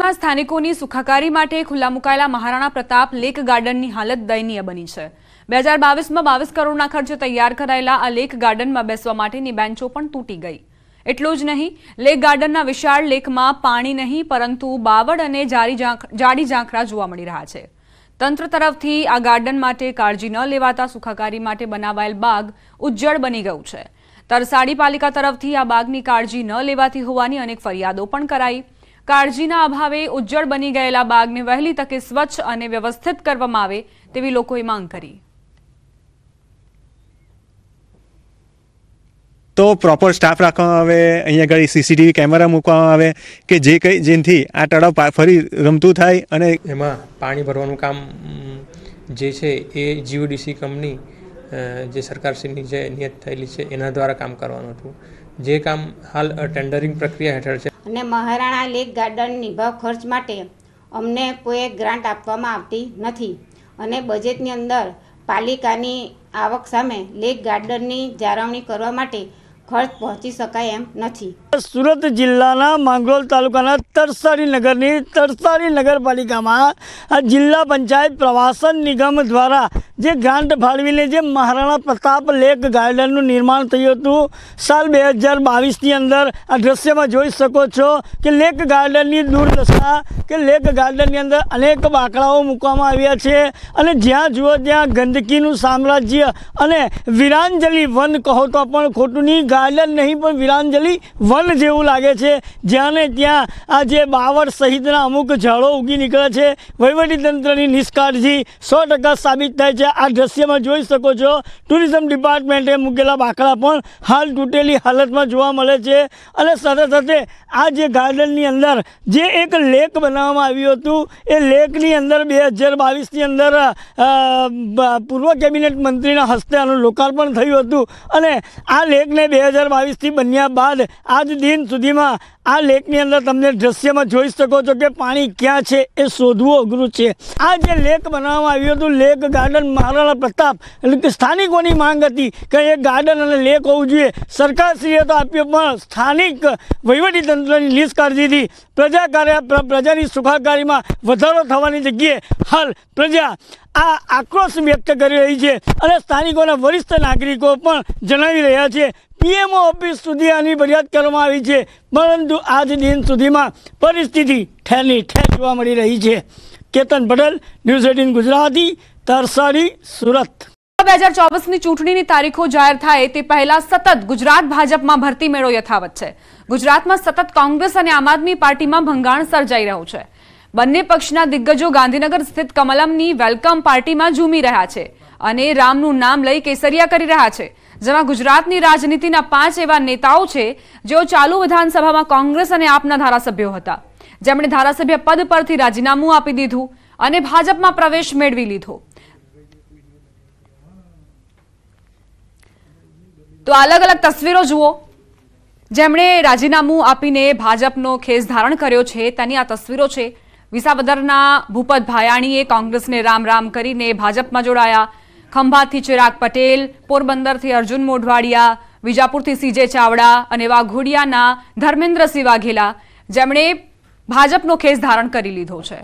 માં સ્થાનિકોની સુખાકારી માટે ખુલ્લા મુકાયેલા મહારાણા પ્રતાપ લેક ગાર્ડનની હાલત દયનીય બની છે બે હજાર બાવીસમાં બાવીસ કરોડના ખર્ચે તૈયાર કરાયેલા આ લેક ગાર્ડનમાં બેસવા માટેની બેન્ચો પણ તૂટી ગઈ એટલું જ નહીં લેક ગાર્ડનના વિશાળ લેકમાં પાણી નહીં પરંતુ બાવડ અને જારી જાડી ઝાંખરા જોવા મળી રહ્યા છે તંત્ર તરફથી આ ગાર્ડન માટે કાળજી ન લેવાતા સુખાકારી માટે બનાવાયેલ બાગ ઉજ્જળ બની ગયું છે તરસાડી પાલિકા તરફથી આ બાગની કાળજી ન લેવાતી હોવાની અનેક ફરિયાદો પણ કરાઈ કાળજીના અભાવે ઉજ્જળ બની ગયેલા બાગને વહેલી તકે સ્વચ્છ અને વ્યવસ્થિત કરવામાં આવે તેવી લોકોએ માંગ કરી તો પ્રોપર સ્ટાફ રાખવામાં આવે અહીંયા આગળ સીસીટીવી કેમેરા મૂકવામાં આવે કે જે કંઈ જેનથી આ તળાવ ફરી રમતું થાય અને એમાં પાણી ભરવાનું કામ જે છે એ જીઓડીસી કંપની જે સરકારશ્રીની જે નિયત થયેલી છે એના દ્વારા કામ કરવાનું હતું જે કામ હાલ ટેન્ડરિંગ પ્રક્રિયા હેઠળ છે અને મહારાણા લેક ગાર્ડન નિભાવ ખર્ચ માટે અમને કોઈ ગ્રાન્ટ આપવામાં આવતી નથી અને બજેટની અંદર પાલિકાની આવક સામે લેક ગાર્ડનની જાળવણી કરવા માટે ખર્ચ પહોંચી શકાય એમ નથી સુરત જિલ્લાના માંગરોળ તાલુકાના તરસારી નગરની તરસારી નગરપાલિકામાં આ જિલ્લા પંચાયત પ્રવાસન નિગમ દ્વારા જે ગ્રાન્ટ ફાળવીને જે મહારાણા પ્રતાપ લેક ગાર્ડનનું નિર્માણ થયું હતું સાલ બે હજાર બાવીસની અંદર આ દ્રશ્યમાં જોઈ શકો છો કે લેક ગાર્ડનની દુર્દશા કે લેક ગાર્ડનની અંદર અનેક બાંકડાઓ મૂકવામાં આવ્યા છે અને જ્યાં જુઓ ત્યાં ગંદકીનું સામ્રાજ્ય અને વીરાંજલી વન કહો તો પણ ખોટું નહીં ગાર્ડન નહીં પણ વીરાંજલી વન જેવું લાગે છે જ્યાં ને ત્યાં આ જે બાવર સહિતના અમુક ઝાડો ઉગી નીકળે છે વહીવટીતંત્રની નિષ્કાળજી સો ટકા સાબિત થાય છે આ દ્રશ્યમાં જોઈ શકો છો ટુરિઝમ ડિપાર્ટમેન્ટે મૂકેલા બાંકડા પણ હાલ તૂટેલી હાલતમાં જોવા મળે છે અને સાથે સાથે આ જે ગાર્ડનની અંદર જે એક લેક બનાવવામાં આવ્યું હતું એ લેકની અંદર બે હજાર બાવીસની અંદર પૂર્વ કેબિનેટ મંત્રીના હસ્તે આનું લોકાર્પણ થયું હતું અને આ લેકને બે હજાર બાવીસથી બન્યા બાદ આજ દિન સુધીમાં આ લેકની અંદર તમને દ્રશ્યમાં જોઈ શકો છો કે પાણી ક્યાં છે એ શોધવું અઘરું છે આ જે લેક બનાવવામાં આવ્યું હતું લેક ગાર્ડન મહારાણા પ્રતાપ એટલે કે સ્થાનિકોની માંગ હતી કે એ ગાર્ડન અને લેક હોવું જોઈએ સરકારશ્રીએ તો આપ્યું પણ સ્થાનિક વહીવટી વહીવટીતંત્રની લીસકાળજી હતી પ્રજા કાર્ય પ્રજાની સુખાકારીમાં વધારો થવાની જગ્યાએ હાલ પ્રજા આ આક્રોશ વ્યક્ત કરી રહી છે અને સ્થાનિકોના વરિષ્ઠ નાગરિકો પણ જણાવી રહ્યા છે પીએમઓ ઓફિસ સુધી આની ફરિયાદ કરવામાં આવી છે પરંતુ આજ દિન સુધીમાં પરિસ્થિતિ ઠેરની ઠેર જોવા મળી રહી છે કેતન પટેલ ન્યૂઝ એટીન ગુજરાતી તરસારી સુરત બે હજાર ચોવીસની ચૂંટણીની તારીખો જાહેર થાય તે પહેલા સતત ગુજરાત ભાજપમાં ભરતી મેળો યથાવત છે ગુજરાતમાં સતત કોંગ્રેસ અને આમ આદમી પાર્ટીમાં ભંગાણ સર્જાઈ રહ્યું છે બંને પક્ષના દિગ્ગજો ગાંધીનગર સ્થિત કમલમની વેલકમ પાર્ટીમાં ઝૂમી રહ્યા છે અને રામનું નામ લઈ કેસરિયા કરી રહ્યા છે જેમાં ગુજરાતની રાજનીતિના પાંચ એવા નેતાઓ છે જેઓ ચાલુ વિધાનસભામાં કોંગ્રેસ અને આપના ધારાસભ્યો હતા જેમણે ધારાસભ્ય પદ પરથી રાજીનામું આપી દીધું અને ભાજપમાં પ્રવેશ મેળવી લીધો તો અલગ અલગ તસવીરો જુઓ જેમણે રાજીનામું આપીને ભાજપનો ખેસ ધારણ કર્યો છે તેની આ તસવીરો છે વિસાવદરના ભૂપત ભાયાણીએ કોંગ્રેસને રામ રામ કરીને ભાજપમાં જોડાયા ખંભાતથી ચિરાગ પટેલ પોરબંદરથી અર્જુન મોઢવાડિયા વિજાપુરથી સીજે ચાવડા અને વાઘોડિયાના ધર્મેન્દ્રસિંહ વાઘેલા જેમણે ભાજપનો ખેસ ધારણ કરી લીધો છે